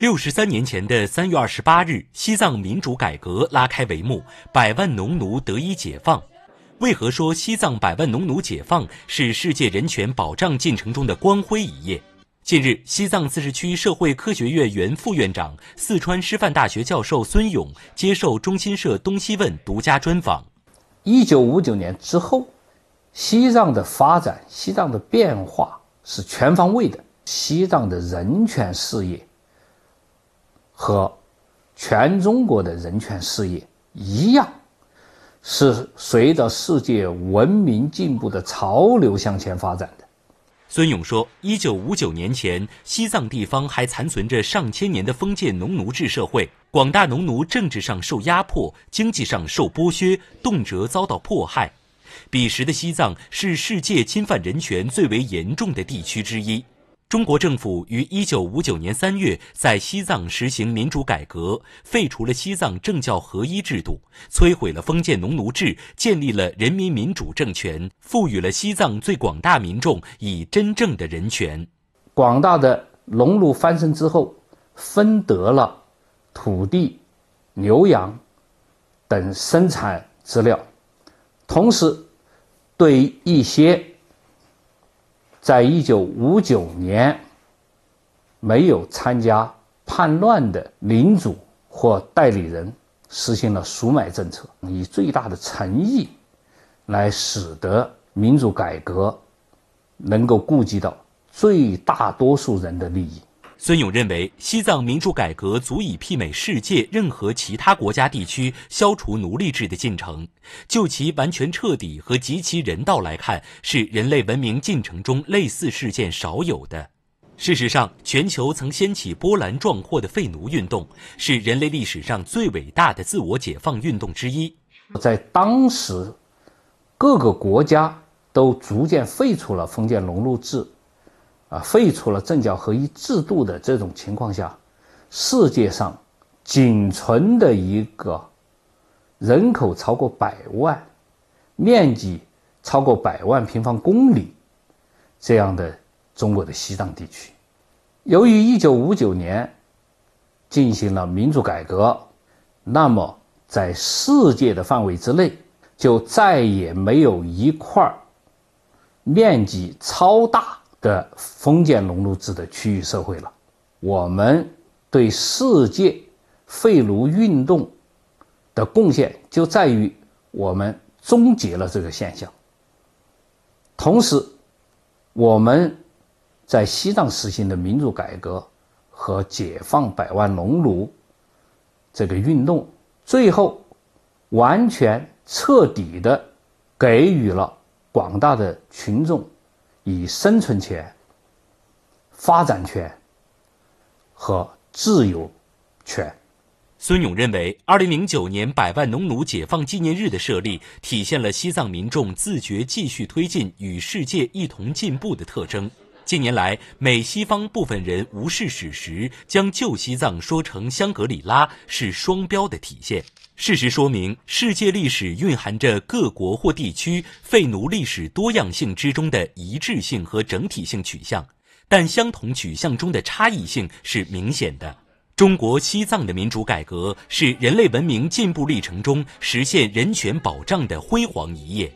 六十三年前的三月二十八日，西藏民主改革拉开帷幕，百万农奴得以解放。为何说西藏百万农奴解放是世界人权保障进程中的光辉一页？近日，西藏自治区社会科学院原副院长、四川师范大学教授孙勇接受中新社“东西问”独家专访。一九五九年之后，西藏的发展、西藏的变化是全方位的，西藏的人权事业。和全中国的人权事业一样，是随着世界文明进步的潮流向前发展的。孙勇说，一九五九年前，西藏地方还残存着上千年的封建农奴制社会，广大农奴政治上受压迫，经济上受剥削，动辄遭到迫害。彼时的西藏是世界侵犯人权最为严重的地区之一。中国政府于一九五九年三月在西藏实行民主改革，废除了西藏政教合一制度，摧毁了封建农奴制，建立了人民民主政权，赋予了西藏最广大民众以真正的人权。广大的农奴翻身之后，分得了土地、牛羊等生产资料，同时对一些。在一九五九年，没有参加叛乱的领主或代理人，实行了赎买政策，以最大的诚意，来使得民主改革能够顾及到最大多数人的利益。孙勇认为，西藏民主改革足以媲美世界任何其他国家地区消除奴隶制的进程。就其完全彻底和极其人道来看，是人类文明进程中类似事件少有的。事实上，全球曾掀起波澜壮阔的废奴运动，是人类历史上最伟大的自我解放运动之一。在当时，各个国家都逐渐废除了封建农奴制。啊，废除了政教合一制度的这种情况下，世界上仅存的一个人口超过百万、面积超过百万平方公里这样的中国的西藏地区，由于一九五九年进行了民主改革，那么在世界的范围之内，就再也没有一块面积超大。的封建农奴制的区域社会了。我们对世界废奴运动的贡献就在于我们终结了这个现象。同时，我们在西藏实行的民主改革和解放百万农奴这个运动，最后完全彻底的给予了广大的群众。以生存权、发展权和自由权，孙勇认为，二零零九年百万农奴解放纪念日的设立，体现了西藏民众自觉继续推进与世界一同进步的特征。近年来，美西方部分人无视史实，将旧西藏说成香格里拉，是双标的体现。事实说明，世界历史蕴含着各国或地区废奴历史多样性之中的一致性和整体性取向，但相同取向中的差异性是明显的。中国西藏的民主改革是人类文明进步历程中实现人权保障的辉煌一页。